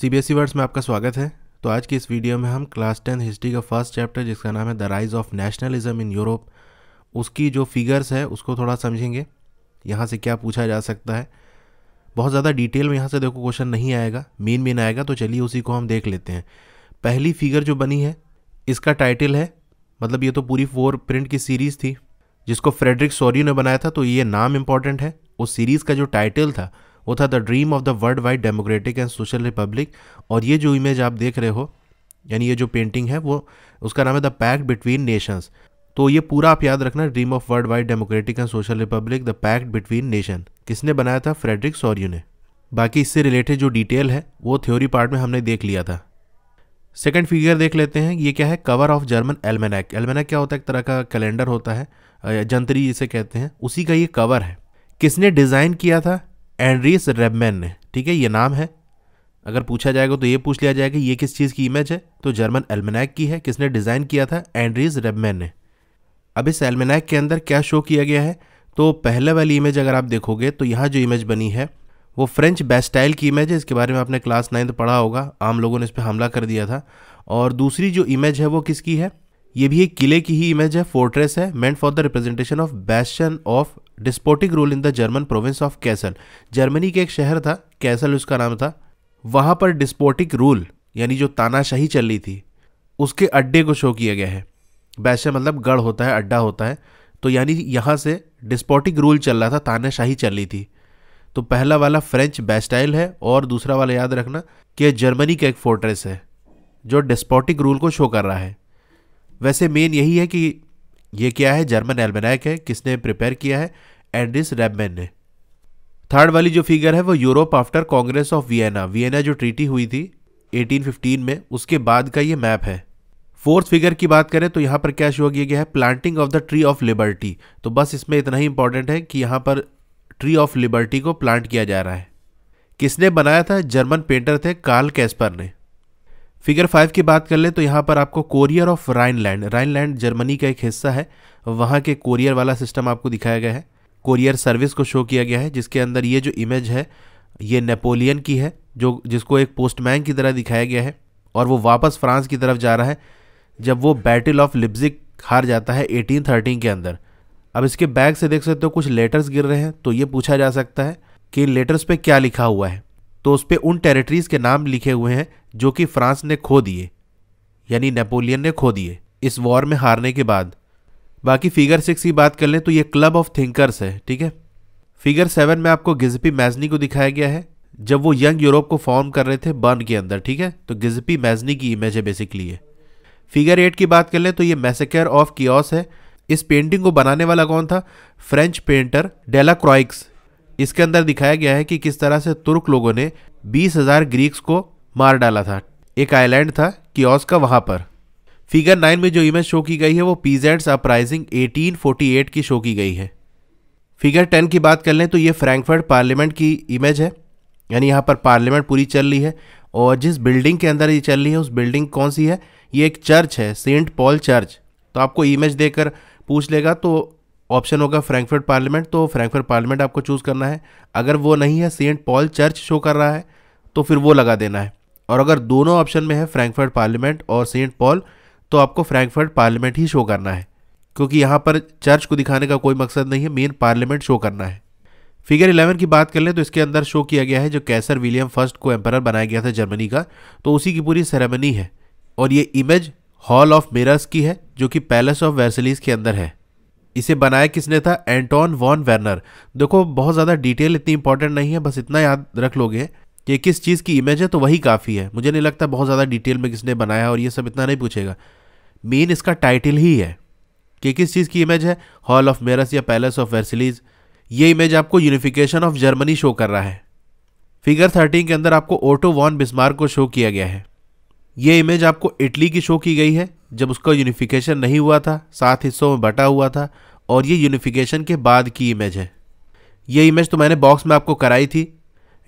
सी B S E words में आपका स्वागत है तो आज की इस वीडियो में हम क्लास टेंथ हिस्ट्री का फर्स्ट चैप्टर जिसका नाम है the rise of nationalism in Europe उसकी जो फिगर्स है उसको थोड़ा समझेंगे यहाँ से क्या पूछा जा सकता है बहुत ज़्यादा डिटेल में यहाँ से देखो क्वेश्चन नहीं आएगा मेन मेन आएगा तो चलिए उसी को हम देख लेते हैं पहली फिगर जो बनी है इसका टाइटल है मतलब ये तो पूरी फोर प्रिंट की सीरीज़ थी जिसको फ्रेडरिक सोरी ने बनाया था तो ये नाम इम्पॉर्टेंट है उस सीरीज़ का जो टाइटल था वो था the dream of the world wide democratic and social republic और ये जो इमेज आप देख रहे हो यानी ये जो पेंटिंग है वो उसका नाम है द पैक बिटवीन नेशंस तो ये पूरा आप याद रखना dream of world wide democratic and social republic the pact between nation किसने बनाया था फ्रेडरिक सॉरियो ने बाकी इससे रिलेटेड जो डिटेल है वो थ्योरी पार्ट में हमने देख लिया था सेकेंड फिगर देख लेते हैं ये क्या है cover of German almanac almanac क्या होता है एक तरह का कैलेंडर होता है जंतरी जिसे कहते हैं उसी का ये कवर है किसने डिज़ाइन किया था एंड्रीस रेबमैन ने ठीक है ये नाम है अगर पूछा जाएगा तो ये पूछ लिया जाएगा ये किस चीज़ की इमेज है तो जर्मन एल्मेनैक की है किसने डिज़ाइन किया था एंड्रीज रेबमैन ने अब इस एलमेनैक के अंदर क्या शो किया गया है तो पहले वाली इमेज अगर आप देखोगे तो यहाँ जो इमेज बनी है वो फ्रेंच बेस्टाइल की इमेज है इसके बारे में आपने क्लास नाइन्थ पढ़ा होगा आम लोगों ने इस पर हमला कर दिया था और दूसरी जो इमेज है वो किसकी है ये भी एक किले की ही इमेज है फोर्ट्रेस है meant for the representation of bastion of despotic rule in the German province of Kassel Germany के एक शहर था कैसल उसका नाम था वहाँ पर डिस्पोटिक रूल यानी जो तानाशाही चल रही थी उसके अड्डे को शो किया गया है बैशन मतलब गढ़ होता है अड्डा होता है तो यानी यहाँ से डिस्पोटिक रूल चल रहा था तानाशाही चल रही थी तो पहला वाला फ्रेंच बैस्टाइल है और दूसरा वाला याद रखना कि जर्मनी का एक फोर्ट्रेस है जो डिस्पोटिक रूल को शो कर रहा है वैसे मेन यही है कि ये क्या है जर्मन एल्मेनाक है किसने प्रिपेयर किया है एंड्रिस रेबमैन ने थर्ड वाली जो फिगर है वो Europe after Congress of Vienna Vienna जो ट्रीटी हुई थी 1815 में उसके बाद का ये मैप है फोर्थ फिगर की बात करें तो यहाँ पर क्या शो किया गया है planting of the tree of liberty तो बस इसमें इतना ही इंपॉर्टेंट है कि यहाँ पर ट्री ऑफ लिबर्टी को प्लांट किया जा रहा है किसने बनाया था जर्मन पेंटर थे कार्ल कैस्पर ने फिगर फाइव की बात कर ले तो यहाँ पर आपको courier of Rhineland Rhineland Germany का एक हिस्सा है वहाँ के कोरियर वाला सिस्टम आपको दिखाया गया है कोरियर सर्विस को शो किया गया है जिसके अंदर ये जो इमेज है ये नेपोलियन की है जो जिसको एक पोस्टमैन की तरह दिखाया गया है और वो वापस फ्रांस की तरफ जा रहा है जब वो बैटल ऑफ लिप्जिक हार जाता है थर्टीन के अंदर अब इसके बैग से देख सकते हो तो कुछ लेटर्स गिर रहे हैं तो ये पूछा जा सकता है कि इन लेटर्स पर क्या लिखा हुआ है तो उस पर उन टेरिटरीज़ के नाम लिखे हुए हैं जो कि फ्रांस ने खो दिए यानी नेपोलियन ने खो दिए इस वॉर में हारने के बाद बाकी फिगर सिक्स की बात कर लें तो ये क्लब ऑफ थिंकर्स है ठीक है फिगर सेवन में आपको गिजपी मैजनी को दिखाया गया है जब वो यंग यूरोप को फॉर्म कर रहे थे बर्न के अंदर ठीक है तो गिजपी मैजनी की इमेज है बेसिकली ये फिगर एट की बात कर लें तो ये मैसेकर ऑफ कियोस है इस पेंटिंग को बनाने वाला कौन था फ्रेंच पेंटर डेला क्रॉइक्स इसके अंदर दिखाया गया है कि किस तरह से तुर्क लोगों ने बीस हजार ग्रीक्स को मार डाला था एक आइलैंड था कियोस का वहाँ पर फिगर नाइन में जो इमेज शो की गई है वो पीजेंट्स अपराइजिंग 1848 की शो की गई है फिगर टेन की बात कर लें तो ये फ्रैंकफर्ट पार्लियामेंट की इमेज है यानी यहाँ पर पार्लियामेंट पूरी चल रही है और जिस बिल्डिंग के अंदर ये चल रही है उस बिल्डिंग कौन सी है ये एक चर्च है सेंट पॉल चर्च तो आपको इमेज देकर पूछ लेगा तो ऑप्शन होगा फ्रैंकफर्ट पार्लियामेंट तो फ्रैंकफर्ट पार्लियामेंट आपको चूज़ करना है अगर वो नहीं है सेंट पॉल चर्च शो कर रहा है तो फिर वो लगा देना है और अगर दोनों ऑप्शन में है फ्रैंकफर्ट पार्लियामेंट और सेंट पॉल तो आपको फ्रैंकफर्ट पार्लियामेंट ही शो करना है क्योंकि यहाँ पर चर्च को दिखाने का कोई मकसद नहीं है मेन पार्लियामेंट शो करना है फिगर 11 की बात कर लें तो इसके अंदर शो किया गया है जो कैसर विलियम फर्स्ट को एम्पर बनाया गया था जर्मनी का तो उसी की पूरी सेरेमनी है और ये इमेज हॉल ऑफ मेरस की है जो कि पैलेस ऑफ वेर्सलीस के अंदर है इसे बनाया किसने था एंटोन वॉन वेर्नर देखो बहुत ज़्यादा डिटेल इतनी इंपॉर्टेंट नहीं है बस इतना याद रख लोगे कि किस चीज़ की इमेज है तो वही काफ़ी है मुझे नहीं लगता बहुत ज़्यादा डिटेल में किसने बनाया और ये सब इतना नहीं पूछेगा मेन इसका टाइटल ही है कि किस चीज़ की इमेज है हॉल ऑफ मेरस या पैलेस ऑफ वर्सिलीज़ ये इमेज आपको यूनिफिकेशन ऑफ जर्मनी शो कर रहा है फिगर थर्टीन के अंदर आपको ओटो वॉन बिस्मार को शो किया गया है ये इमेज आपको इटली की शो की गई है जब उसका यूनिफिकेशन नहीं हुआ था सात हिस्सों में बटा हुआ था और ये यूनिफिकेशन के बाद की इमेज है ये इमेज तो मैंने बॉक्स में आपको कराई थी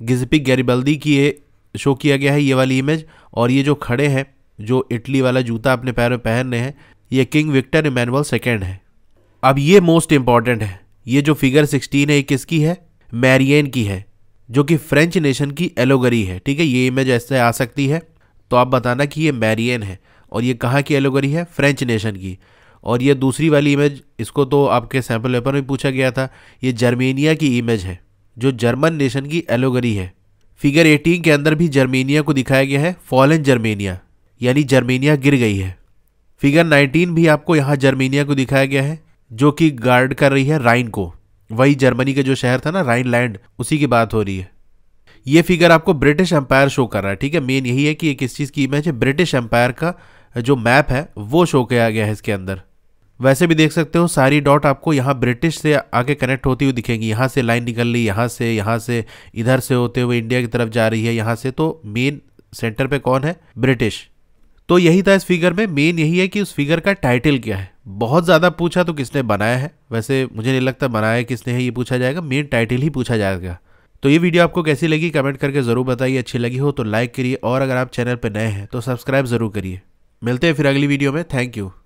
गिजपिक गैरिबल्दी की ये शो किया गया है ये वाली इमेज और ये जो खड़े हैं जो इटली वाला जूता अपने पैर में पहन रहे हैं ये किंग विक्टर इमैनुअल सेकेंड है अब ये मोस्ट इम्पॉर्टेंट है ये जो फिगर सिक्सटीन है ये किसकी है मैरियन की है जो कि फ्रेंच नेशन की एलोगरी है ठीक है ये इमेज ऐसे आ सकती है तो आप बताना कि ये मैरियन है और ये कहाँ की एलोगरी है फ्रेंच नेशन की और ये दूसरी वाली इमेज इसको तो आपके सैम्पल पेपर में पूछा गया था ये जर्मेनिया की इमेज है जो जर्मन नेशन की एलोगरी है फिगर 18 के अंदर भी जर्मेनिया को दिखाया गया है फॉलन जर्मेनिया यानी जर्मेनिया गिर गई है फिगर 19 भी आपको यहाँ जर्मेनिया को दिखाया गया है जो कि गार्ड कर रही है राइन को वही जर्मनी का जो शहर था ना राइन लैंड उसी की बात हो रही है ये फिगर आपको ब्रिटिश एम्पायर शो कर रहा है ठीक है मेन यही है कि ये किस चीज़ की इमेज है ब्रिटिश एम्पायर का जो मैप है वो शो किया गया है इसके अंदर वैसे भी देख सकते हो सारी डॉट आपको यहाँ ब्रिटिश से आगे कनेक्ट होती हुई दिखेंगी यहाँ से लाइन निकल रही यहाँ से यहाँ से इधर से होते हुए इंडिया की तरफ जा रही है यहाँ से तो मेन सेंटर पे कौन है ब्रिटिश तो यही था इस फिगर में मेन यही है कि उस फिगर का टाइटल क्या है बहुत ज़्यादा पूछा तो किसने बनाया है वैसे मुझे नहीं लगता बनाया किसने है ये पूछा जाएगा मेन टाइटल ही पूछा जाएगा तो ये वीडियो आपको कैसी लगी कमेंट करके ज़रूर बताइए अच्छी लगी हो तो लाइक करिए और अगर आप चैनल पर नए हैं तो सब्सक्राइब ज़रूर करिए मिलते हैं फिर अगली वीडियो में थैंक यू